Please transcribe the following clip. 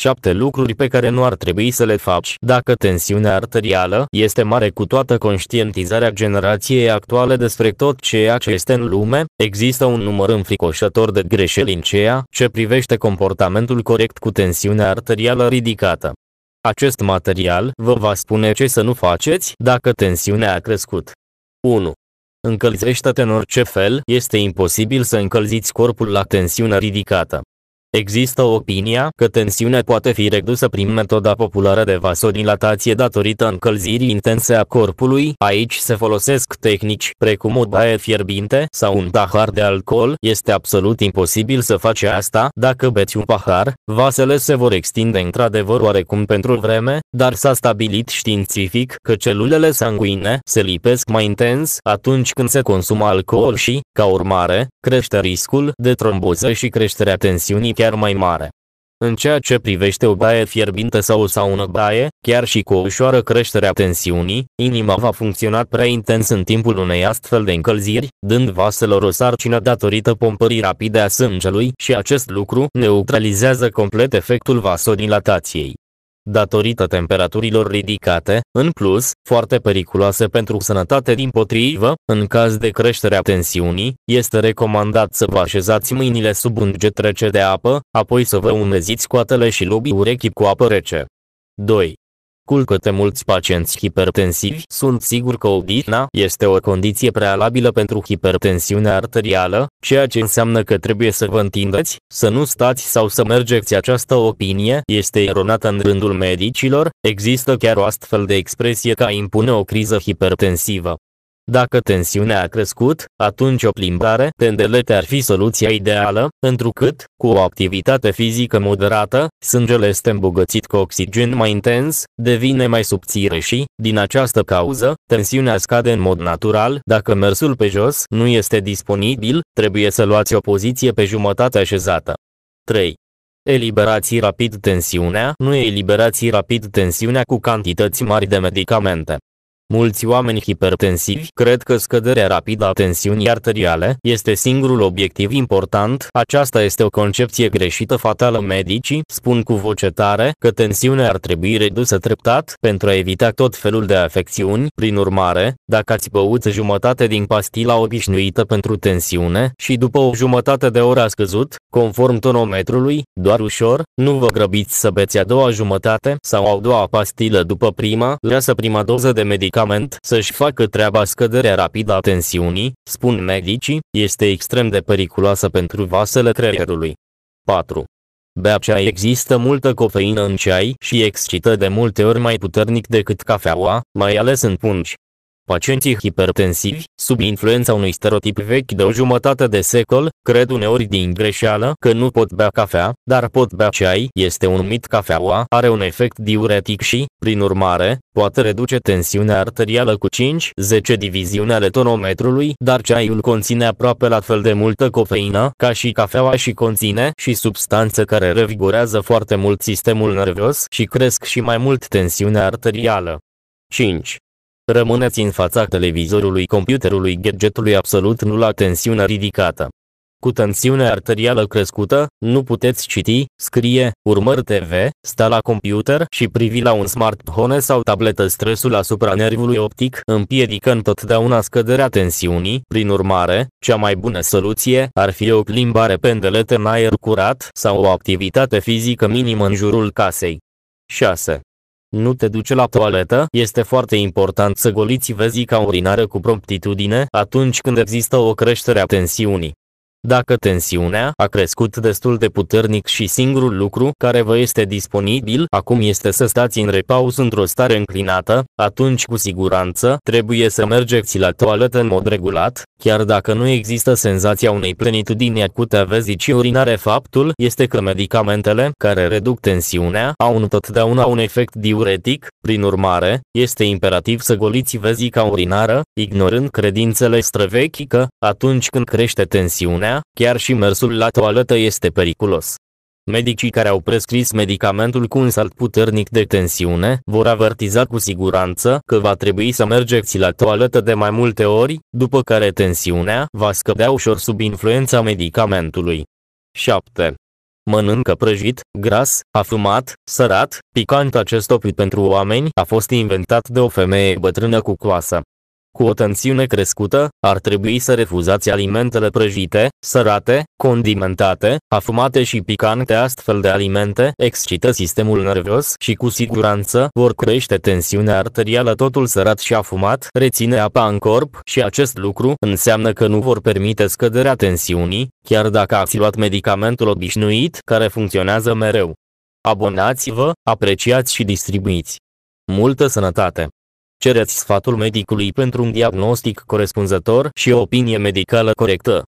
7 lucruri pe care nu ar trebui să le faci. Dacă tensiunea arterială este mare cu toată conștientizarea generației actuale despre tot ceea ce este în lume, există un număr înfricoșător de greșeli în ceea ce privește comportamentul corect cu tensiunea arterială ridicată. Acest material vă va spune ce să nu faceți dacă tensiunea a crescut. 1. Încălzește-te în orice fel, este imposibil să încălziți corpul la tensiune ridicată. Există opinia că tensiunea poate fi redusă prin metoda populară de vasodilatație datorită încălzirii intense a corpului, aici se folosesc tehnici precum o baie fierbinte sau un pahar de alcool, este absolut imposibil să faci asta, dacă beți un pahar, vasele se vor extinde într-adevăr oarecum pentru vreme, dar s-a stabilit științific că celulele sanguine se lipesc mai intens atunci când se consumă alcool și, ca urmare, crește riscul de tromboză și creșterea tensiunii chiar mai mare. În ceea ce privește o baie fierbinte sau o saună baie, chiar și cu o ușoară creștere a tensiunii, inima va funcționa prea intens în timpul unei astfel de încălziri, dând vaselor o sarcină datorită pompării rapide a sângelui și acest lucru neutralizează complet efectul vasodilatației datorită temperaturilor ridicate, în plus, foarte periculoase pentru sănătate din potrivă, în caz de creșterea tensiunii, este recomandat să vă așezați mâinile sub un jet rece de apă, apoi să vă umeziți coatele și lobii urechii cu apă rece. 2. Culcă-te mulți pacienți hipertensivi sunt sigur că odihna este o condiție prealabilă pentru hipertensiunea arterială, ceea ce înseamnă că trebuie să vă întindeți, să nu stați sau să mergeți. Această opinie este eronată în rândul medicilor, există chiar o astfel de expresie ca impune o criză hipertensivă. Dacă tensiunea a crescut, atunci o plimbare pe îndelete ar fi soluția ideală, întrucât, cu o activitate fizică moderată, sângele este îmbogățit cu oxigen mai intens, devine mai subțire și, din această cauză, tensiunea scade în mod natural. Dacă mersul pe jos nu este disponibil, trebuie să luați o poziție pe jumătate așezată. 3. Eliberați rapid tensiunea, nu eliberați rapid tensiunea cu cantități mari de medicamente. Mulți oameni hipertensivi cred că scăderea rapidă a tensiunii arteriale este singurul obiectiv important. Aceasta este o concepție greșită fatală. Medicii spun cu voce tare că tensiunea ar trebui redusă treptat pentru a evita tot felul de afecțiuni. Prin urmare, dacă ați băut jumătate din pastila obișnuită pentru tensiune și după o jumătate de oră a scăzut, conform tonometrului, doar ușor, nu vă grăbiți să beți a doua jumătate sau a doua pastilă după prima, lasă prima doză de medicament medicament să-și facă treaba scăderea rapidă a tensiunii, spun medicii, este extrem de periculoasă pentru vasele creierului. 4. Bea ceai există multă cofeină în ceai și excită de multe ori mai puternic decât cafeaua, mai ales în pungi. Pacienții hipertensivi, sub influența unui stereotip vechi de o jumătate de secol, cred uneori din greșeală că nu pot bea cafea, dar pot bea ceai. Este un mit cafeaua are un efect diuretic și, prin urmare, poate reduce tensiunea arterială cu 5-10 diviziune ale tonometrului, dar ceaiul conține aproape la fel de multă cofeină ca și cafeaua și conține și substanțe care revigorează foarte mult sistemul nervos și cresc și mai mult tensiunea arterială. 5. Rămâneți în fața televizorului, computerului, gadgetului absolut nu la tensiune ridicată. Cu tensiune arterială crescută, nu puteți citi, scrie, urmări TV, sta la computer și privi la un smartphone sau tabletă. Stresul asupra nervului optic împiedică întotdeauna scăderea tensiunii, prin urmare, cea mai bună soluție ar fi o plimbare pe îndelete în aer curat sau o activitate fizică minimă în jurul casei. 6. Nu te duce la toaletă? Este foarte important să goliți vezica urinară cu promptitudine atunci când există o creștere a tensiunii. Dacă tensiunea a crescut destul de puternic și singurul lucru care vă este disponibil acum este să stați în repaus într-o stare înclinată, atunci cu siguranță trebuie să mergeți la toaletă în mod regulat, chiar dacă nu există senzația unei plenitudini acute a vezii urinare faptul este că medicamentele care reduc tensiunea au întotdeauna un efect diuretic, prin urmare, este imperativ să goliți vezica urinară, ignorând credințele străvechi că, atunci când crește tensiunea, mea, chiar și mersul la toaletă este periculos. Medicii care au prescris medicamentul cu un salt puternic de tensiune vor avertiza cu siguranță că va trebui să mergeți la toaletă de mai multe ori, după care tensiunea va scădea ușor sub influența medicamentului. 7. Mănâncă prăjit, gras, afumat, sărat, picant acest opit pentru oameni a fost inventat de o femeie bătrână cu coasă. Cu o tensiune crescută, ar trebui să refuzați alimentele prăjite, sărate, condimentate, afumate și picante astfel de alimente excită sistemul nervos și cu siguranță vor crește tensiunea arterială totul sărat și afumat reține apa în corp și acest lucru înseamnă că nu vor permite scăderea tensiunii, chiar dacă ați luat medicamentul obișnuit care funcționează mereu. Abonați-vă, apreciați și distribuiți. Multă sănătate! Cereți sfatul medicului pentru un diagnostic corespunzător și o opinie medicală corectă.